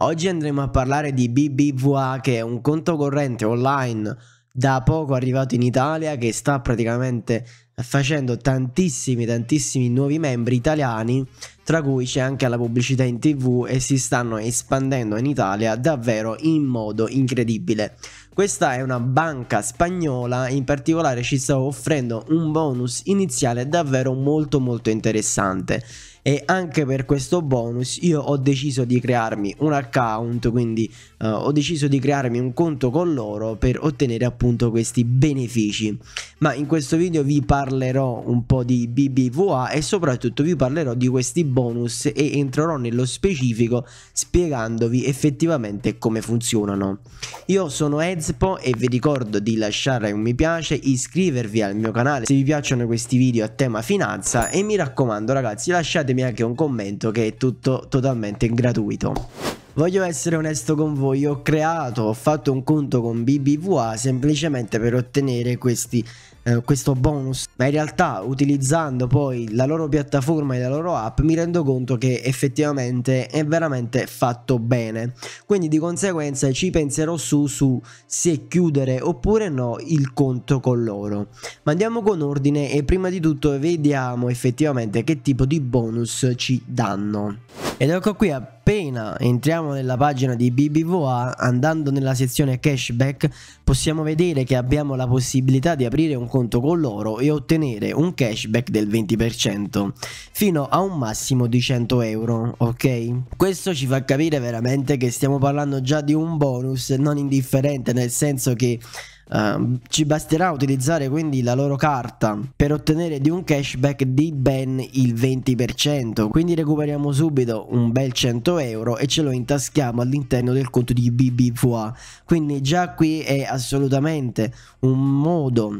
Oggi andremo a parlare di BBVA che è un conto corrente online da poco arrivato in Italia che sta praticamente facendo tantissimi tantissimi nuovi membri italiani tra cui c'è anche la pubblicità in tv e si stanno espandendo in Italia davvero in modo incredibile. Questa è una banca spagnola, in particolare ci sta offrendo un bonus iniziale davvero molto molto interessante e anche per questo bonus io ho deciso di crearmi un account quindi uh, ho deciso di crearmi un conto con loro per ottenere appunto questi benefici ma in questo video vi parlerò un po' di BBVA e soprattutto vi parlerò di questi bonus e entrerò nello specifico spiegandovi effettivamente come funzionano io sono Ezpo e vi ricordo di lasciare un mi piace iscrivervi al mio canale se vi piacciono questi video a tema finanza e mi raccomando ragazzi lasciatemi lasciatemi anche un commento che è tutto totalmente gratuito. Voglio essere onesto con voi, ho creato, ho fatto un conto con BBVA semplicemente per ottenere questi eh, questo bonus, ma in realtà utilizzando poi la loro piattaforma e la loro app mi rendo conto che effettivamente è veramente fatto bene. Quindi di conseguenza ci penserò su su se chiudere oppure no il conto con loro. Ma andiamo con ordine e prima di tutto vediamo effettivamente che tipo di bonus ci danno. Ed ecco qui a appena entriamo nella pagina di BBVA, andando nella sezione cashback, possiamo vedere che abbiamo la possibilità di aprire un conto con loro e ottenere un cashback del 20%, fino a un massimo di 100 euro, ok? Questo ci fa capire veramente che stiamo parlando già di un bonus non indifferente, nel senso che Ehm, ci basterà utilizzare quindi la loro carta per ottenere di un cashback di ben il 20% quindi recuperiamo subito un bel 100 euro e ce lo intaschiamo all'interno del conto di BBVA quindi già qui è assolutamente un modo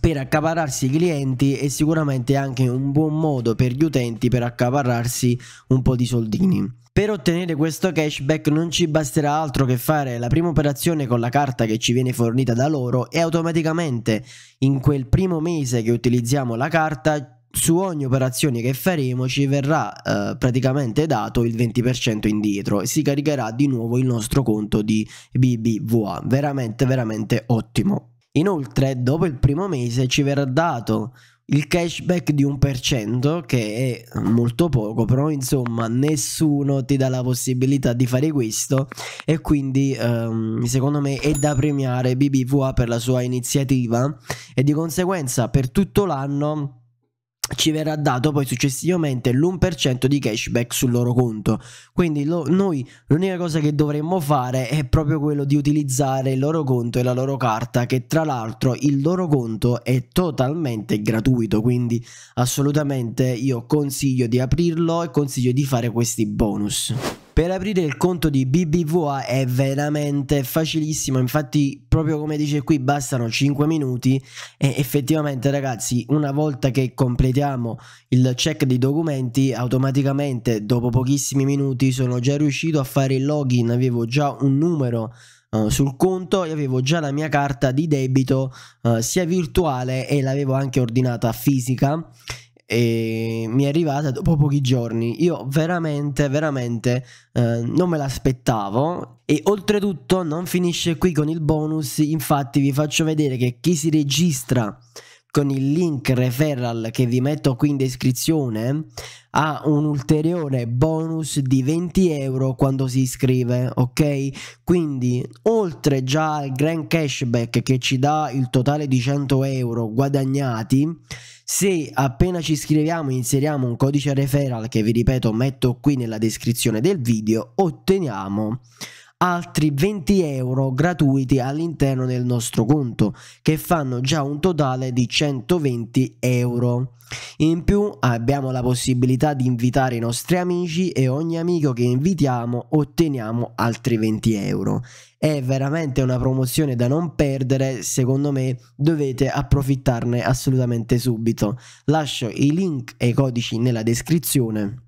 per accaparrarsi i clienti e sicuramente anche un buon modo per gli utenti per accaparrarsi un po' di soldini. Per ottenere questo cashback non ci basterà altro che fare la prima operazione con la carta che ci viene fornita da loro e automaticamente in quel primo mese che utilizziamo la carta su ogni operazione che faremo ci verrà eh, praticamente dato il 20% indietro e si caricherà di nuovo il nostro conto di BBVA. Veramente, veramente ottimo. Inoltre, dopo il primo mese ci verrà dato il cashback di 1% che è molto poco, però insomma nessuno ti dà la possibilità di fare questo e quindi ehm, secondo me è da premiare BBVA per la sua iniziativa e di conseguenza per tutto l'anno ci verrà dato poi successivamente l'1% di cashback sul loro conto. Quindi lo, noi l'unica cosa che dovremmo fare è proprio quello di utilizzare il loro conto e la loro carta, che tra l'altro il loro conto è totalmente gratuito, quindi assolutamente io consiglio di aprirlo e consiglio di fare questi bonus. Per aprire il conto di BBVA è veramente facilissimo, infatti proprio come dice qui bastano 5 minuti e effettivamente ragazzi una volta che completiamo il check dei documenti automaticamente dopo pochissimi minuti sono già riuscito a fare il login, avevo già un numero Uh, sul conto e avevo già la mia carta di debito uh, sia virtuale e l'avevo anche ordinata fisica e mi è arrivata dopo pochi giorni. Io veramente, veramente eh, non me l'aspettavo. E oltretutto non finisce qui con il bonus, infatti vi faccio vedere che chi si registra con il link referral che vi metto qui in descrizione ha un ulteriore bonus di 20 euro quando si iscrive ok quindi oltre già al grand cashback che ci dà il totale di 100 euro guadagnati se appena ci iscriviamo inseriamo un codice referral che vi ripeto metto qui nella descrizione del video otteniamo altri 20 euro gratuiti all'interno del nostro conto che fanno già un totale di 120 euro in più abbiamo la possibilità di invitare i nostri amici e ogni amico che invitiamo otteniamo altri 20 euro è veramente una promozione da non perdere secondo me dovete approfittarne assolutamente subito lascio i link e i codici nella descrizione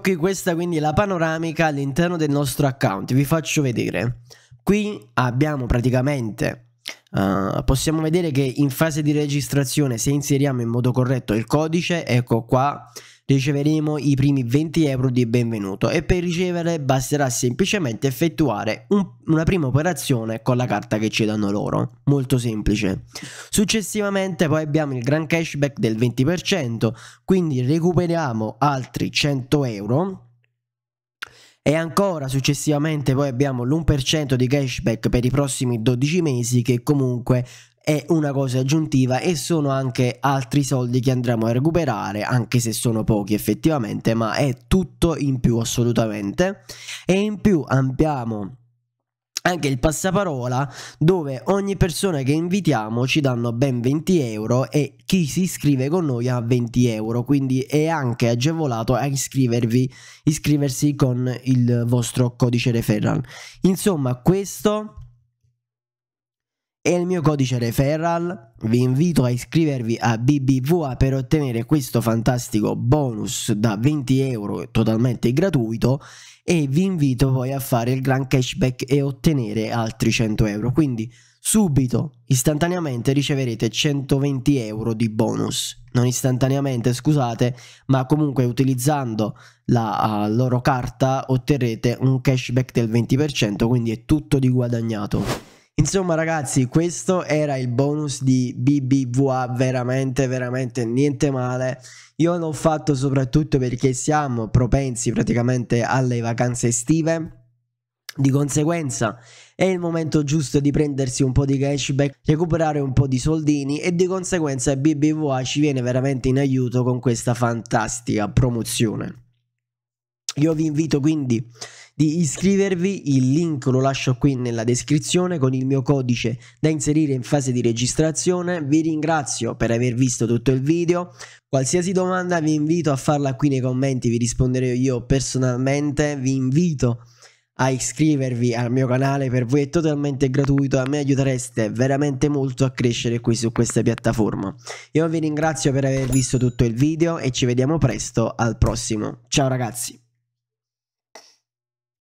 Ok, questa quindi è la panoramica all'interno del nostro account, vi faccio vedere. Qui abbiamo praticamente Uh, possiamo vedere che in fase di registrazione se inseriamo in modo corretto il codice ecco qua riceveremo i primi 20 euro di benvenuto e per ricevere basterà semplicemente effettuare un, una prima operazione con la carta che ci danno loro, molto semplice. Successivamente poi abbiamo il gran cashback del 20%, quindi recuperiamo altri 100 euro e ancora successivamente poi abbiamo l'1% di cashback per i prossimi 12 mesi che comunque è una cosa aggiuntiva e sono anche altri soldi che andremo a recuperare, anche se sono pochi effettivamente, ma è tutto in più assolutamente. E in più abbiamo anche il passaparola dove ogni persona che invitiamo ci danno ben 20 euro e chi si iscrive con noi ha 20 euro quindi è anche agevolato a iscriversi con il vostro codice referral insomma questo e il mio codice referral. Vi invito a iscrivervi a BBVA per ottenere questo fantastico bonus da 20 euro totalmente gratuito e vi invito poi a fare il gran cashback e ottenere altri 100 euro. Quindi subito, istantaneamente riceverete 120 euro di bonus. Non istantaneamente, scusate, ma comunque utilizzando la uh, loro carta otterrete un cashback del 20%, quindi è tutto di guadagnato. Insomma, ragazzi, questo era il bonus di BBVA, veramente, veramente niente male. Io l'ho fatto soprattutto perché siamo propensi praticamente alle vacanze estive. Di conseguenza è il momento giusto di prendersi un po' di cashback, recuperare un po' di soldini e di conseguenza BBVA ci viene veramente in aiuto con questa fantastica promozione. Io vi invito quindi di iscrivervi, il link lo lascio qui nella descrizione con il mio codice da inserire in fase di registrazione. Vi ringrazio per aver visto tutto il video. Qualsiasi domanda vi invito a farla qui nei commenti, vi risponderò io personalmente. Vi invito a iscrivervi al mio canale, per voi è totalmente gratuito, a me aiutereste veramente molto a crescere qui su questa piattaforma. Io vi ringrazio per aver visto tutto il video e ci vediamo presto al prossimo. Ciao ragazzi!